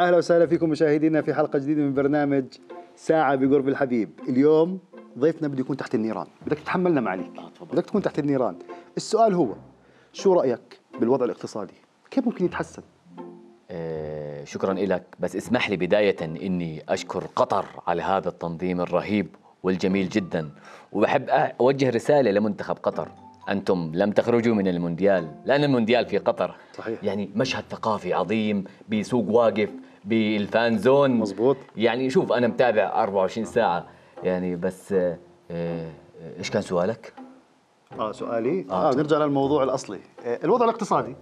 اهلا وسهلا فيكم مشاهدينا في حلقه جديده من برنامج ساعه بقرب الحبيب اليوم ضيفنا بده يكون تحت النيران بدك تتحملنا معليك آه بدك تكون تحت النيران السؤال هو شو رايك بالوضع الاقتصادي كيف ممكن يتحسن آه شكرا لك بس اسمح لي بدايه اني اشكر قطر على هذا التنظيم الرهيب والجميل جدا وبحب اوجه رساله لمنتخب قطر انتم لم تخرجوا من المونديال لان المونديال في قطر صحيح. يعني مشهد ثقافي عظيم بسوق واقف بالفان زون مزبوط يعني شوف انا متابع 24 ساعه يعني بس آه، آه، ايش كان سؤالك؟ اه سؤالي آه, آه نرجع للموضوع الاصلي آه، الوضع الاقتصادي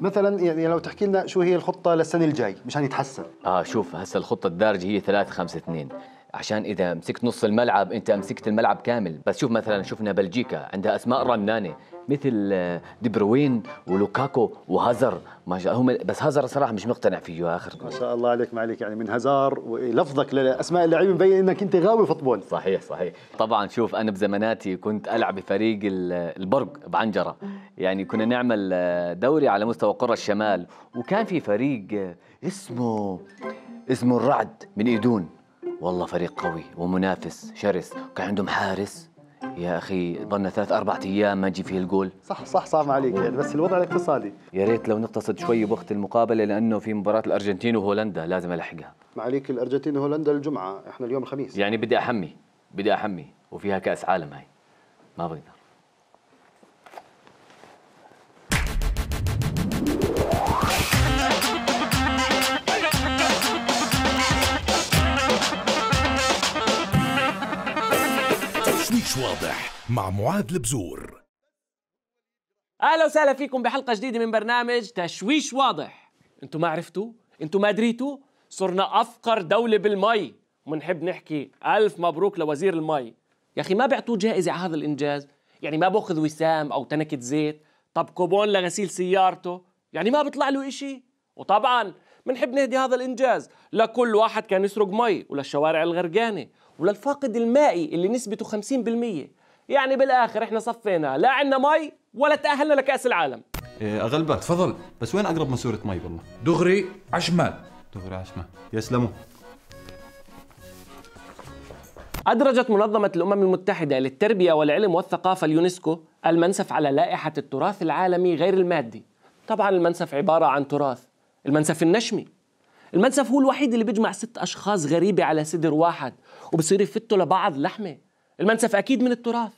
مثلا يعني لو تحكي لنا شو هي الخطه للسنه الجاي مشان يتحسن اه شوف هسه الخطه الدارجه هي 3 5 2 عشان اذا مسكت نص الملعب انت مسكت الملعب كامل بس شوف مثلا شفنا بلجيكا عندها اسماء رنانه مثل آه، دي بروين ولوكاكو وهازر ما شاء هم بس هازر صراحه مش مقتنع فيه اخر ما شاء الله عليك ما عليك يعني من هازار ولفظك إيه، لاسماء اللعيبه مبين انك انت غاوي فوتبول صحيح صحيح طبعا شوف انا بزماناتي كنت العب بفريق البرق بعنجره يعني كنا نعمل آه، دوري على مستوى قرى الشمال وكان في فريق آه، اسمه اسمه الرعد من ايدون والله فريق قوي ومنافس شرس وكان عندهم حارس يا اخي ضلنا ثلاث اربع ايام ما نجيب فيه الجول صح صح صعب عليك يعني بس الوضع الاقتصادي يا ريت لو نقتصد شوي بوقت المقابله لانه في مباراه الارجنتين وهولندا لازم الحقها ما عليك الارجنتين وهولندا الجمعه احنا اليوم الخميس يعني بدي احمي بدي احمي وفيها كاس عالم هاي ما بقدر مش واضح مع معاذ البزور اهلا وسهلا فيكم بحلقه جديده من برنامج تشويش واضح انتوا ما عرفتوا انتوا ما دريتوا صرنا افقر دوله بالمي ومنحب نحكي الف مبروك لوزير المي يا اخي ما بيعطوه جائزه على هذا الانجاز يعني ما باخذ وسام او تنكه زيت طب كوبون لغسيل سيارته يعني ما بيطلع له إشي وطبعا بنحب نهدي هذا الانجاز لكل واحد كان يسرق مي وللشوارع الغرقانه وللفاقد المائي اللي نسبته 50% يعني بالاخر احنا صفينا لا عندنا مي ولا تاهلنا لكاس العالم إيه، اغلبك تفضل بس وين اقرب ماسوره مي بالله دغري عشمال دغري عشمال يسلموا أدرجت منظمة الأمم المتحدة للتربية والعلم والثقافة اليونسكو المنسف على لائحة التراث العالمي غير المادي طبعا المنسف عبارة عن تراث المنسف النشمي المنسف هو الوحيد اللي بيجمع ست أشخاص غريبة على سدر واحد وبصير يفتوا لبعض لحمة المنسف أكيد من التراث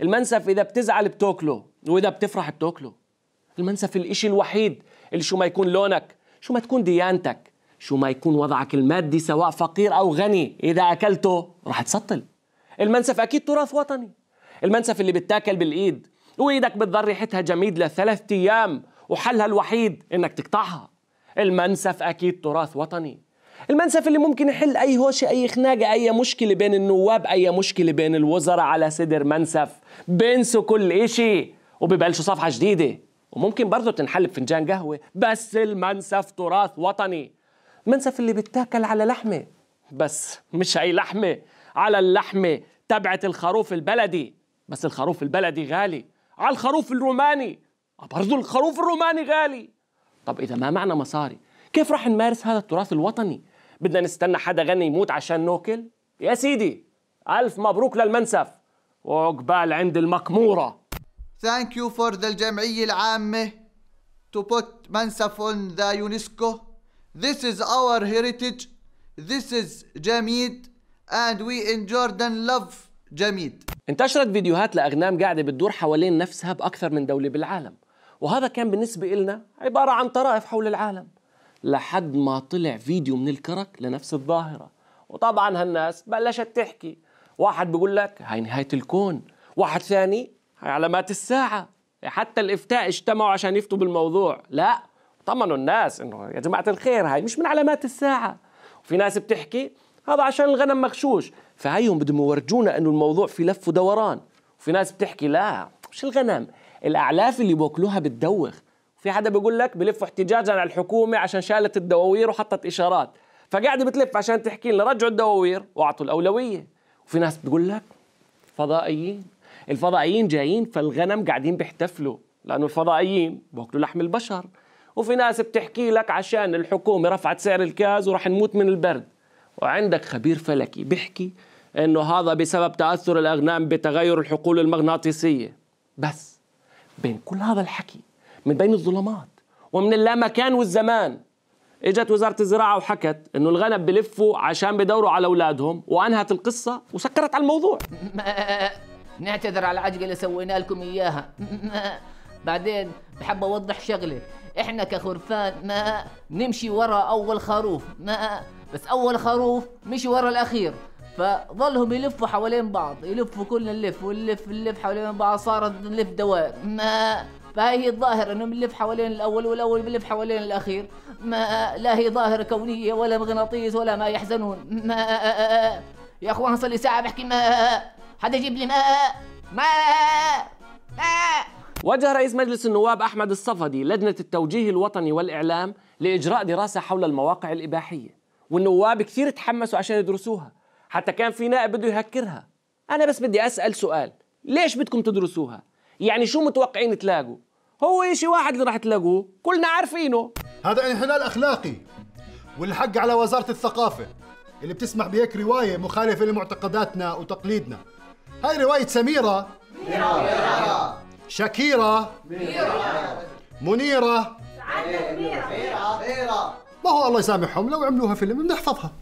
المنسف إذا بتزعل بتاكله وإذا بتفرح بتاكله المنسف الإشي الوحيد اللي شو ما يكون لونك شو ما تكون ديانتك شو ما يكون وضعك المادي سواء فقير أو غني إذا أكلته رح تسطل المنسف أكيد تراث وطني المنسف اللي بتاكل بالإيد وإيدك بتضل ريحتها جميد لثلاث أيام وحلها الوحيد إنك تقطعها المنسف أكيد تراث وطني المنسف اللي ممكن يحل أي هوشة أي خناقة أي مشكلة بين النواب أي مشكلة بين الوزراء على صدر منسف بينسوا كل إشي وبيبلشوا صفحة جديدة وممكن برضه تنحل بفنجان قهوة بس المنسف تراث وطني المنسف اللي بتاكل على لحمة بس مش أي لحمة على اللحمة تبعت الخروف البلدي بس الخروف البلدي غالي على الخروف الروماني برضه الخروف الروماني غالي طب إذا ما معنا مصاري كيف راح نمارس هذا التراث الوطني بدنا نستنى حدا غني يموت عشان ناكل يا سيدي ألف مبروك للمنسف وعقبال عند المقمورة ثانك يو فور ذا الجمعية العامة تو بوت منسف اون ذا يونسكو This is our heritage This is جميد and we in Jordan love جميد انتشرت فيديوهات لأغنام قاعدة بتدور حوالين نفسها بأكثر من دولة بالعالم وهذا كان بالنسبة إلنا عبارة عن طرائف حول العالم لحد ما طلع فيديو من الكرك لنفس الظاهرة وطبعا هالناس بلشت تحكي واحد بيقول لك هاي نهاية الكون واحد ثاني هاي علامات الساعة حتى الإفتاء اجتمعوا عشان يفتوا بالموضوع لا طمنوا الناس انه يا جماعة الخير هاي مش من علامات الساعة وفي ناس بتحكي هذا عشان الغنم مغشوش فهيهم بدهم يورجونا انه الموضوع في لف ودوران وفي ناس بتحكي لا مش الغنم الاعلاف اللي بياكلوها بتدوخ في حدا بيقول لك بلف احتجاجا على الحكومه عشان شالت الدواوير وحطت اشارات فقاعده بتلف عشان تحكي لنا رجعوا الدواوير واعطوا الاولويه وفي ناس بتقول لك فضائيين الفضائيين جايين فالغنم قاعدين بيحتفلوا لانه الفضائيين بياكلوا لحم البشر وفي ناس بتحكي لك عشان الحكومه رفعت سعر الكاز وراح نموت من البرد وعندك خبير فلكي بيحكي انه هذا بسبب تاثر الاغنام بتغير الحقول المغناطيسيه بس بين كل هذا الحكي من بين الظلمات ومن اللامكان والزمان اجت وزاره الزراعه وحكت انه الغنم بلفوا عشان بدوروا على اولادهم وانهت القصه وسكرت على الموضوع آه، آه، آه، نعتذر على العجقه اللي سوينا لكم اياها بعدين بحب اوضح شغله احنا كخرفان ما نمشي ورا اول خروف ما بس اول خروف مشي ورا الاخير فظلهم يلفوا حوالين بعض يلفوا كلنا نلف ونلف اللف حوالين بعض صارت نلف دوائر ما فهي هي الظاهرة انه بنلف حوالين الاول والاول بنلف حوالين الاخير ما لا هي ظاهره كونيه ولا مغناطيس ولا ما يحزنون ما يا اخوان صار لي ساعه بحكي ما حد يجيب لي ما ما ما وجه رئيس مجلس النواب احمد الصفدي لجنه التوجيه الوطني والاعلام لاجراء دراسه حول المواقع الاباحيه والنواب كثير تحمسوا عشان يدرسوها حتى كان في نائب بده يهكرها انا بس بدي اسال سؤال ليش بدكم تدرسوها يعني شو متوقعين تلاقوا هو شيء واحد اللي راح تلاقوه كلنا عارفينه هذا انحلال اخلاقي والحق على وزاره الثقافه اللي بتسمح بهيك روايه مخالفه لمعتقداتنا وتقليدنا هاي روايه سميره ميرا ميرا شكيره منيرة منيره ما هو الله يسامحهم لو عملوها فيلم بنحفظها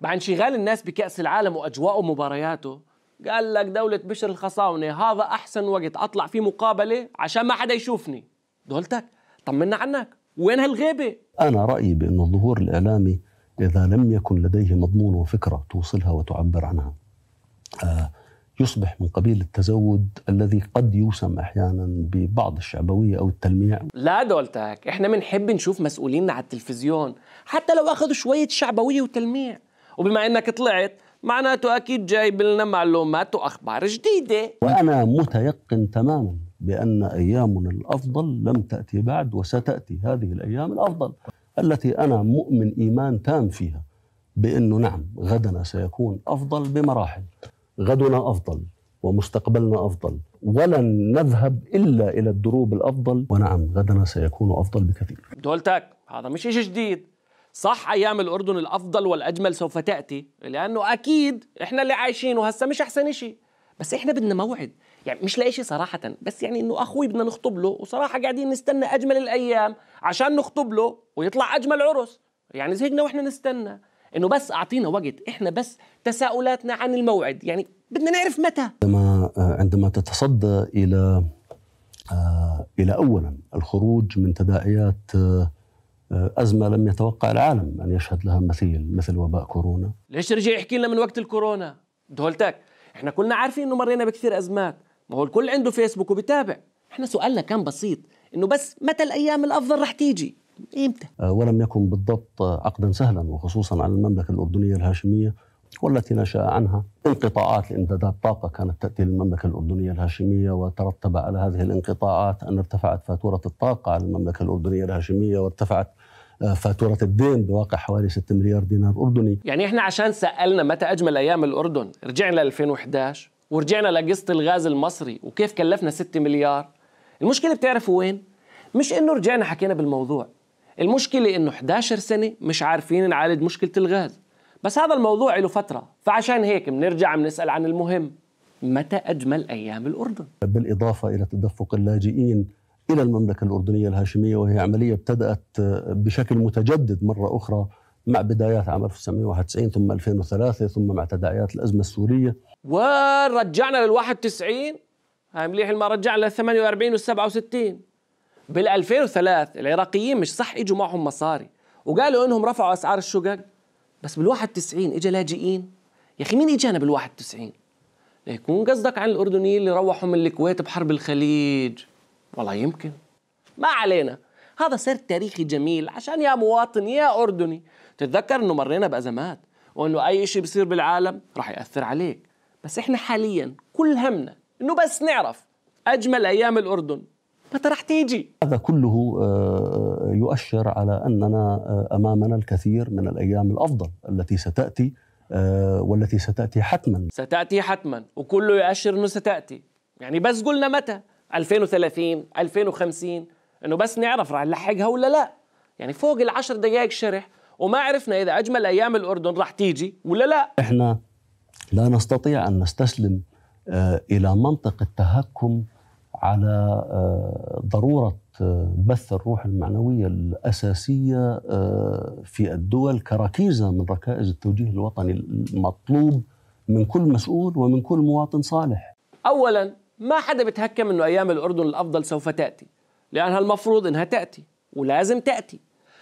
مع انشغال الناس بكأس العالم وأجواءه ومبارياته قال لك دولة بشر الخصاونة هذا أحسن وقت أطلع فيه مقابلة عشان ما حدا يشوفني دولتك طمنا عنك وين هالغيبة أنا رأيي بأن الظهور الإعلامي إذا لم يكن لديه مضمون وفكرة توصلها وتعبر عنها آه يصبح من قبيل التزود الذي قد يوسم احيانا ببعض الشعبويه او التلميع لا دولتك احنا بنحب نشوف مسؤوليننا على التلفزيون حتى لو اخذوا شويه شعبويه وتلميع وبما انك طلعت معناته اكيد جايب لنا معلومات واخبار جديده وانا متيقن تماما بان ايامنا الافضل لم تاتي بعد وستاتي هذه الايام الافضل التي انا مؤمن ايمان تام فيها بانه نعم غدنا سيكون افضل بمراحل غدنا افضل ومستقبلنا افضل ولن نذهب الا الى الدروب الافضل ونعم غدنا سيكون افضل بكثير دولتك هذا مش شيء جديد صح ايام الاردن الافضل والاجمل سوف تاتي لانه اكيد احنا اللي عايشينه هسه مش احسن شيء بس احنا بدنا موعد يعني مش لاقي شيء صراحة بس يعني انه اخوي بدنا نخطب له وصراحة قاعدين نستنى اجمل الايام عشان نخطب له ويطلع اجمل عرس يعني زهقنا واحنا نستنى انه بس اعطينا وقت احنا بس تساؤلاتنا عن الموعد يعني بدنا نعرف متى عندما آه، عندما تتصدى الى آه، الى اولا الخروج من تداعيات آه، آه، أزمة لم يتوقع العالم أن يشهد لها مثيل مثل وباء كورونا ليش رجع يحكي لنا من وقت الكورونا دولتك احنا كلنا عارفين انه مرينا بكثير ازمات ما هو الكل عنده فيسبوك وبتابع احنا سؤالنا كان بسيط انه بس متى الايام الافضل رح تيجي امتى آه، ولم يكن بالضبط عقدا سهلا وخصوصا على المملكه الاردنيه الهاشميه والتي نشا عنها انقطاعات لامدادات طاقه كانت تاتي للمملكه الاردنيه الهاشميه وترتب على هذه الانقطاعات ان ارتفعت فاتوره الطاقه على المملكه الاردنيه الهاشميه وارتفعت آه، فاتورة الدين بواقع حوالي 6 مليار دينار أردني يعني إحنا عشان سألنا متى أجمل أيام الأردن رجعنا ل 2011 ورجعنا لقصة الغاز المصري وكيف كلفنا 6 مليار المشكلة بتعرفوا وين؟ مش إنه رجعنا حكينا بالموضوع المشكلة إنه 11 سنة مش عارفين نعالج مشكلة الغاز بس هذا الموضوع له فترة فعشان هيك بنرجع بنسأل عن المهم متى أجمل أيام الأردن؟ بالإضافة إلى تدفق اللاجئين الى المملكه الاردنيه الهاشميه وهي عمليه ابتدات بشكل متجدد مره اخرى مع بدايات عام 1991 ثم 2003 ثم مع تداعيات الازمه السوريه ورجعنا لل 91 هاي مليح ما رجعنا لل 48 وال 67 بال 2003 العراقيين مش صح اجوا معهم مصاري وقالوا انهم رفعوا اسعار الشقق بس بال 91 اجى لاجئين يا اخي مين اجانا بال 91 ليكون قصدك عن الاردنيين اللي روحوا من الكويت بحرب الخليج والله يمكن ما علينا هذا سر تاريخي جميل عشان يا مواطن يا أردني تتذكر أنه مرينا بأزمات وأنه أي شيء بصير بالعالم راح يأثر عليك بس إحنا حاليا كل همنا أنه بس نعرف أجمل أيام الأردن متى راح تيجي؟ هذا كله آه، آه، يؤشر على أننا آه، أمامنا الكثير من الأيام الأفضل التي ستأتي والتي ستأتي حتما ستأتي حتما وكله يؤشر أنه ستأتي يعني بس قلنا متى 2030 2050 انه بس نعرف رح نلحقها ولا لا يعني فوق العشر دقائق شرح وما عرفنا اذا اجمل ايام الاردن رح تيجي ولا لا احنا لا نستطيع ان نستسلم آه، الى منطق التهكم على آه، ضروره آه، بث الروح المعنويه الاساسيه في الدول كركيزه من ركائز التوجيه الوطني المطلوب من كل مسؤول ومن كل مواطن صالح. اولا ما حدا بيتهكم انه ايام الاردن الافضل سوف تاتي لانها المفروض انها تاتي ولازم تاتي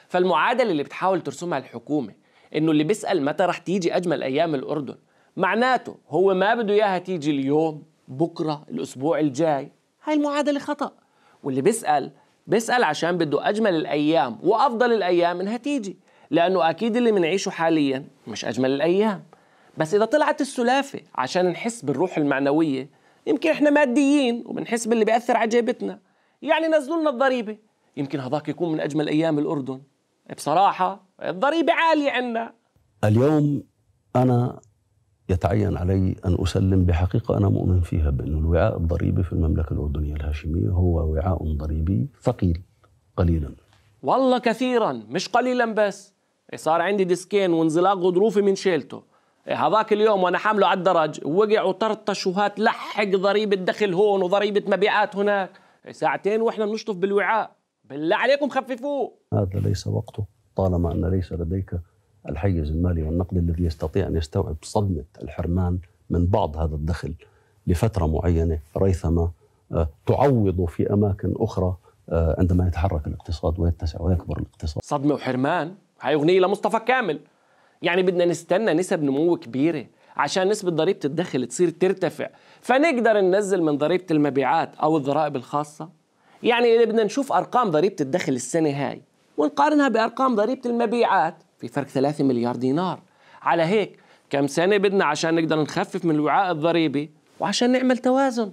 فالمعادله اللي بتحاول ترسمها الحكومه انه اللي بيسال متى رح تيجي اجمل ايام الاردن معناته هو ما بده اياها تيجي اليوم بكره الاسبوع الجاي هاي المعادله خطا واللي بيسال بيسال عشان بده اجمل الايام وافضل الايام انها تيجي لانه اكيد اللي بنعيشه حاليا مش اجمل الايام بس اذا طلعت السلافه عشان نحس بالروح المعنويه يمكن احنا ماديين وبنحس باللي بياثر على جيبتنا يعني نزلوا لنا الضريبه يمكن هذاك يكون من اجمل ايام الاردن بصراحه الضريبه عاليه عندنا اليوم انا يتعين علي ان اسلم بحقيقه انا مؤمن فيها بانه الوعاء الضريبي في المملكه الاردنيه الهاشميه هو وعاء ضريبي ثقيل قليلا والله كثيرا مش قليلا بس صار عندي ديسكين وانزلاق غضروفي من شيلته إيه، هذاك اليوم وانا حامله على الدرج وقع وطرطش وهات لحق ضريبه دخل هون وضريبه مبيعات هناك إيه، ساعتين واحنا بنشطف بالوعاء بالله عليكم خففوه هذا ليس وقته طالما ان ليس لديك الحيز المالي والنقدي الذي يستطيع ان يستوعب صدمه الحرمان من بعض هذا الدخل لفتره معينه ريثما آه، تعوض في اماكن اخرى آه، عندما يتحرك الاقتصاد ويتسع ويكبر الاقتصاد صدمه وحرمان هاي اغنيه لمصطفى كامل يعني بدنا نستنى نسب نمو كبيره عشان نسبة ضريبة الدخل تصير ترتفع فنقدر ننزل من ضريبة المبيعات أو الضرائب الخاصة يعني إذا بدنا نشوف أرقام ضريبة الدخل السنة هاي ونقارنها بأرقام ضريبة المبيعات في فرق 3 مليار دينار على هيك كم سنة بدنا عشان نقدر نخفف من الوعاء الضريبي وعشان نعمل توازن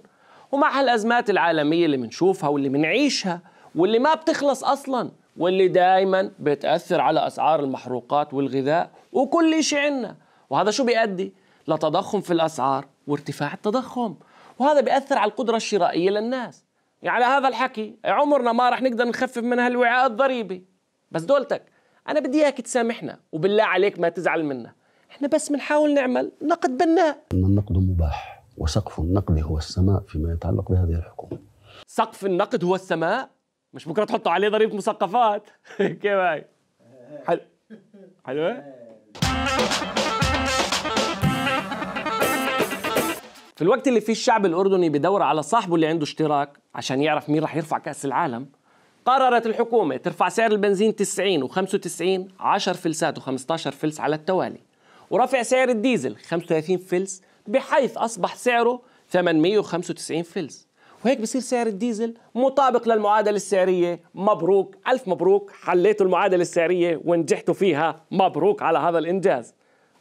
ومع هالأزمات العالمية اللي بنشوفها واللي بنعيشها واللي ما بتخلص أصلاً واللي دائما بتأثر على أسعار المحروقات والغذاء وكل شيء عندنا وهذا شو بيؤدي لتضخم في الأسعار وارتفاع التضخم وهذا بيأثر على القدرة الشرائية للناس يعني هذا الحكي عمرنا ما رح نقدر نخفف من هالوعاء الضريبي بس دولتك أنا بدي إياك تسامحنا وبالله عليك ما تزعل منا احنا بس بنحاول نعمل نقد بناء ان النقد مباح وسقف النقد هو السماء فيما يتعلق بهذه الحكومه سقف النقد هو السماء مش بكره تحطوا عليه ضريبه مثقفات كيف هاي حلو حلوه في الوقت اللي فيه الشعب الاردني بدور على صاحبه اللي عنده اشتراك عشان يعرف مين رح يرفع كاس العالم قررت الحكومة ترفع سعر البنزين 90 و95 10 فلسات و15 فلس على التوالي ورفع سعر الديزل 35 فلس بحيث أصبح سعره 895 فلس وهيك بصير سعر الديزل مطابق للمعادله السعريه مبروك الف مبروك حليتوا المعادله السعريه ونجحتوا فيها مبروك على هذا الانجاز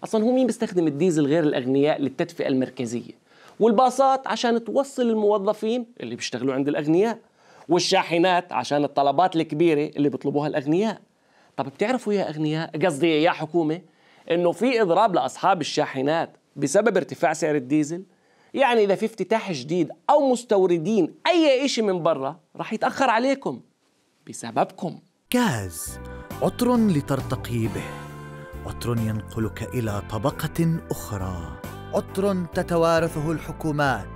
اصلا هو مين بيستخدم الديزل غير الاغنياء للتدفئه المركزيه والباصات عشان توصل الموظفين اللي بيشتغلوا عند الاغنياء والشاحنات عشان الطلبات الكبيره اللي بيطلبوها الاغنياء طب بتعرفوا يا اغنياء قصدي يا حكومه انه في اضراب لاصحاب الشاحنات بسبب ارتفاع سعر الديزل يعني إذا في افتتاح جديد أو مستوردين أي شيء من برا راح يتأخر عليكم بسببكم كاز عطر لترتقي به عطر ينقلك إلى طبقة أخرى عطر تتوارثه الحكومات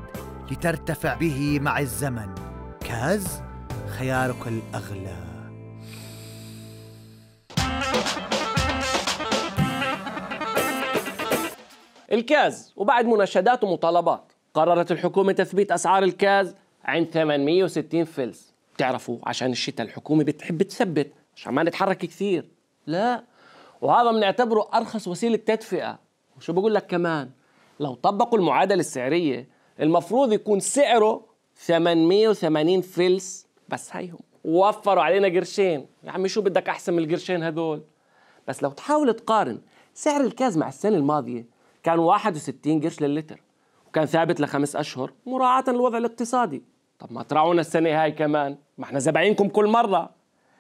لترتفع به مع الزمن كاز خيارك الأغلى الكاز وبعد مناشدات ومطالبات قررت الحكومة تثبيت أسعار الكاز عند 860 فلس بتعرفوا عشان الشتاء الحكومة بتحب تثبت عشان ما نتحرك كثير لا وهذا بنعتبره أرخص وسيلة تدفئة وشو بقول لك كمان لو طبقوا المعادلة السعرية المفروض يكون سعره 880 فلس بس هيهم وفروا علينا قرشين يا عمي شو بدك أحسن من القرشين هذول بس لو تحاول تقارن سعر الكاز مع السنة الماضية كان 61 قرش للتر وكان ثابت لخمس أشهر مراعاة للوضع الاقتصادي طب ما تراعونا السنة هاي كمان ما احنا زبعينكم كل مرة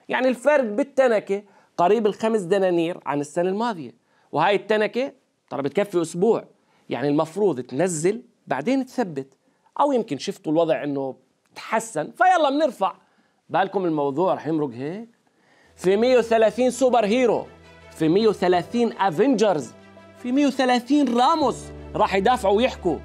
يعني الفرق بالتنكة قريب الخمس دنانير عن السنة الماضية وهاي التنكة ترى بتكفي أسبوع يعني المفروض تنزل بعدين تثبت أو يمكن شفتوا الوضع إنه تحسن فيلا بنرفع بالكم الموضوع رح يمرق هيك في 130 سوبر هيرو في 130 افنجرز في 130 راموس راح يدافعوا ويحكوا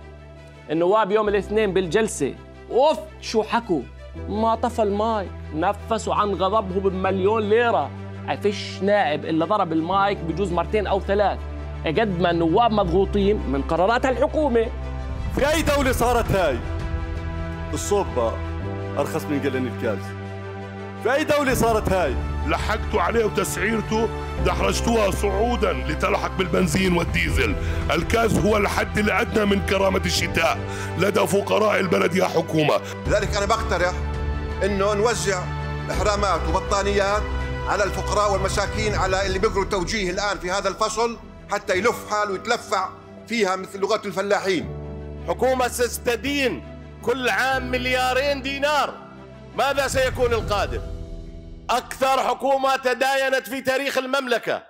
النواب يوم الاثنين بالجلسة اوف شو حكوا ما طفى المايك نفسوا عن غضبهم بمليون ليرة فيش نائب إلا ضرب المايك بجوز مرتين أو ثلاث قد ما النواب مضغوطين من قرارات الحكومة في أي دولة صارت هاي الصوبة أرخص من قلن الكاز في أي دولة صارت هاي لحقتوا عليه وتسعيرته دحرجتوها صعودا لتلحق بالبنزين والديزل الكاز هو الحد الأدنى من كرامة الشتاء لدى فقراء البلد يا حكومة لذلك أنا بقترح أنه نوزع إحرامات وبطانيات على الفقراء والمساكين على اللي بيقروا توجيه الآن في هذا الفصل حتى يلف حاله ويتلفع فيها مثل لغة الفلاحين حكومة ستدين كل عام مليارين دينار ماذا سيكون القادم؟ أكثر حكومة تداينت في تاريخ المملكة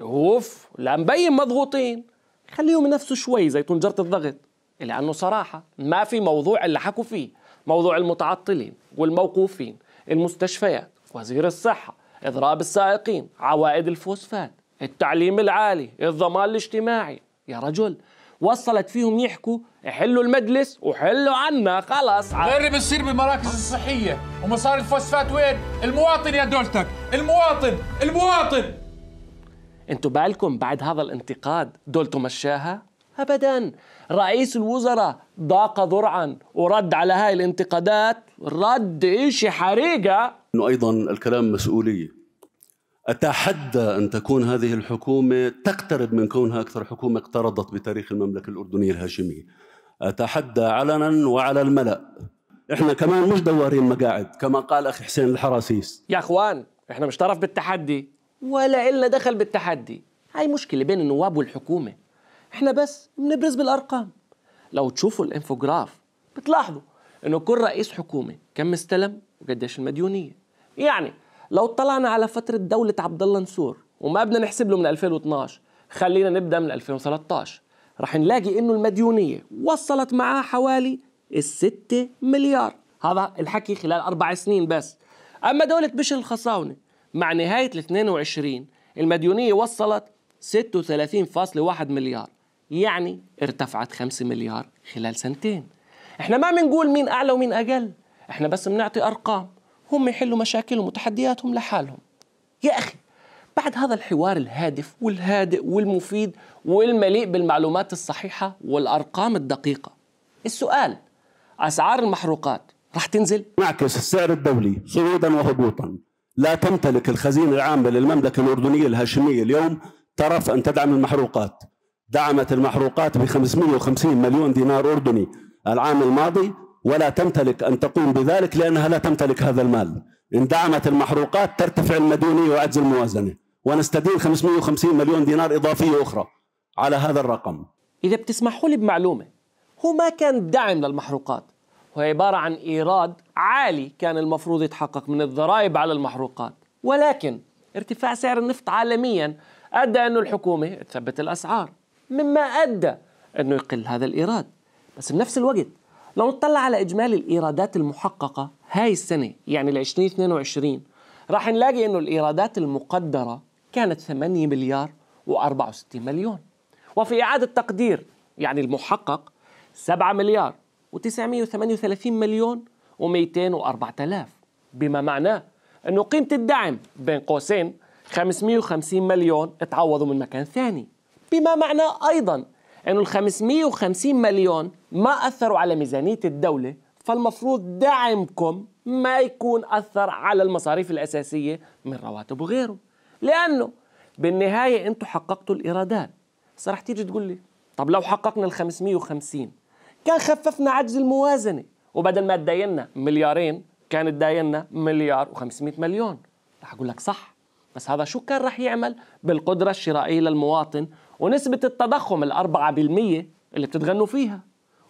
أوف لا مبين مضغوطين خليهم ينفسوا شوي زي طنجرة الضغط لأنه صراحة ما في موضوع اللي حكوا فيه موضوع المتعطلين والموقوفين المستشفيات وزير الصحة إضراب السائقين عوائد الفوسفات التعليم العالي الضمان الاجتماعي يا رجل وصلت فيهم يحكوا حلوا المجلس وحلوا عنا خلاص غير بيصير بالمراكز الصحيه ومصاري الفوسفات وين المواطن يا دولتك المواطن المواطن انتوا بالكم بعد هذا الانتقاد دولته مشاها ابدا رئيس الوزراء ضاق ذرعا ورد على هاي الانتقادات رد إشي حريقه انه ايضا الكلام مسؤوليه أتحدى أن تكون هذه الحكومة تقترب من كونها أكثر حكومة اقترضت بتاريخ المملكة الأردنية الهاشمية أتحدى علنا وعلى الملأ احنا كمان مش دوارين مقاعد كما قال اخي حسين الحراسيس يا اخوان احنا مش طرف بالتحدي ولا إلنا دخل بالتحدي هاي مشكلة بين النواب والحكومة احنا بس بنبرز بالأرقام لو تشوفوا الانفوجراف بتلاحظوا انه كل رئيس حكومة كم استلم وقديش المديونية يعني لو طلعنا على فترة دولة عبد الله نسور وما بدنا نحسب له من 2012 خلينا نبدا من 2013 راح نلاقي انه المديونيه وصلت معاه حوالي الستة مليار هذا الحكي خلال اربع سنين بس اما دوله بشر الخصاونه مع نهايه ال 22 المديونيه وصلت 36.1 مليار يعني ارتفعت 5 مليار خلال سنتين احنا ما بنقول مين اعلى ومين اقل احنا بس بنعطي ارقام هم يحلوا مشاكلهم وتحدياتهم لحالهم يا اخي بعد هذا الحوار الهادف والهادئ والمفيد والمليء بالمعلومات الصحيحة والأرقام الدقيقة السؤال أسعار المحروقات رح تنزل؟ معكس السعر الدولي صعودا وهبوطا لا تمتلك الخزينة العامة للمملكة الأردنية الهاشمية اليوم طرف أن تدعم المحروقات دعمت المحروقات ب 550 مليون دينار أردني العام الماضي ولا تمتلك أن تقوم بذلك لأنها لا تمتلك هذا المال إن دعمت المحروقات ترتفع المديونية وعجز الموازنة ونستدين 550 مليون دينار إضافية أخرى على هذا الرقم إذا بتسمحوا لي بمعلومة هو ما كان دعم للمحروقات هو عبارة عن إيراد عالي كان المفروض يتحقق من الضرائب على المحروقات ولكن ارتفاع سعر النفط عالميا أدى أنه الحكومة تثبت الأسعار مما أدى أنه يقل هذا الإيراد بس بنفس الوقت لو نطلع على إجمالي الإيرادات المحققة هاي السنة يعني ال 2022 راح نلاقي أنه الإيرادات المقدرة كانت 8 مليار و64 مليون وفي إعادة تقدير يعني المحقق 7 مليار و938 مليون و204000 بما معناه أنه قيمة الدعم بين قوسين 550 مليون اتعوضوا من مكان ثاني بما معناه أيضا أنه ال 550 مليون ما أثروا على ميزانية الدولة فالمفروض دعمكم ما يكون أثر على المصاريف الأساسية من رواتب وغيره لأنه بالنهاية انتم حققتوا الإيرادات بس رح تيجي تقول لي طب لو حققنا ال 550 كان خففنا عجز الموازنة وبدل ما تدايننا مليارين كان تدايننا مليار و500 مليون رح أقول لك صح بس هذا شو كان رح يعمل بالقدرة الشرائية للمواطن ونسبة التضخم ال 4% اللي بتتغنوا فيها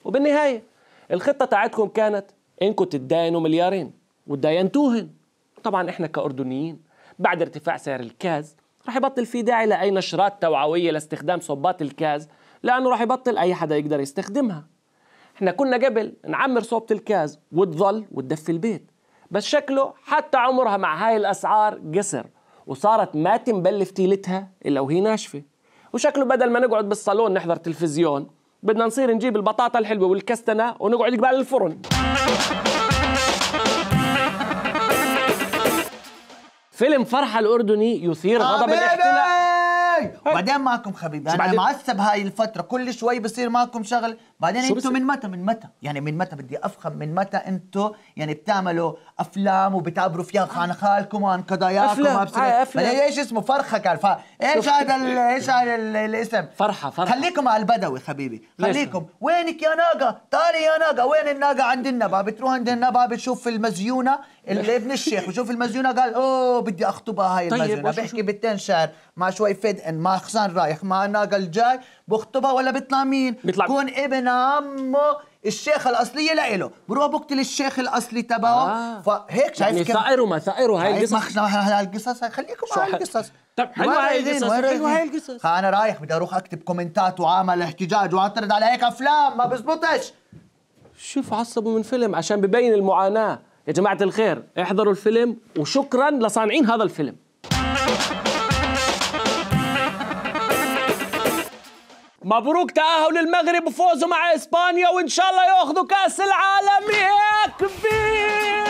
وبالنهاية الخطة تاعتكم كانت إنكم تداينوا مليارين وتداينتوهن طبعا إحنا كأردنيين بعد ارتفاع سعر الكاز رح يبطل في داعي لأي نشرات توعوية لاستخدام صبات الكاز لأنه رح يبطل أي حدا يقدر يستخدمها احنا كنا قبل نعمر صوبة الكاز وتظل وتدفي البيت بس شكله حتى عمرها مع هاي الأسعار قصر وصارت ما تنبل فتيلتها إلا وهي ناشفة وشكله بدل ما نقعد بالصالون نحضر تلفزيون بدنا نصير نجيب البطاطا الحلوة والكستنة ونقعد قبال الفرن فيلم فرحه الاردني يثير غضب الاحتلال وبعدين معكم حبيبي انا معصب هاي الفتره كل شوي بصير معكم شغل بعدين انتم من متى من متى يعني من متى بدي افخم من متى انتم يعني بتعملوا افلام وبتعبروا فيها عن خالكم وعن قضاياكم افلام بعدين ايش اسمه فرخه كان ايش هذا ايش هذا الاسم فرحه فرحه خليكم على البدوي حبيبي خليكم وينك يا ناقه تعالي يا ناقه وين الناقه عند النبا بتروح عند النبا بتشوف المزيونه ابن الشيخ وشوف المزيونه قال اوه بدي اخطبها هاي طيب، المزيونه بحكي بالتين شهر مع شوي فيد ان مع خسان رايح مع ناقل جاي بخطبها ولا بيطلع مين؟ بيطلع بكون ابن عمه الشيخه الاصليه لإله بروح بقتل الشيخ الاصلي تبعه آه. فهيك شايف يعني كيف ثائر وما ثائر وهي القصص ما احنا القصص خليكم على القصص طب حلوه هاي القصص حلوه هاي القصص انا رايح بدي اروح اكتب كومنتات وعامل احتجاج واعترض على هيك افلام ما بزبطش شوف عصبوا من فيلم عشان ببين المعاناه يا جماعه الخير احضروا الفيلم وشكرا لصانعين هذا الفيلم مبروك تأهل المغرب وفوزه مع اسبانيا وان شاء الله ياخذوا كاس العالم يا كبير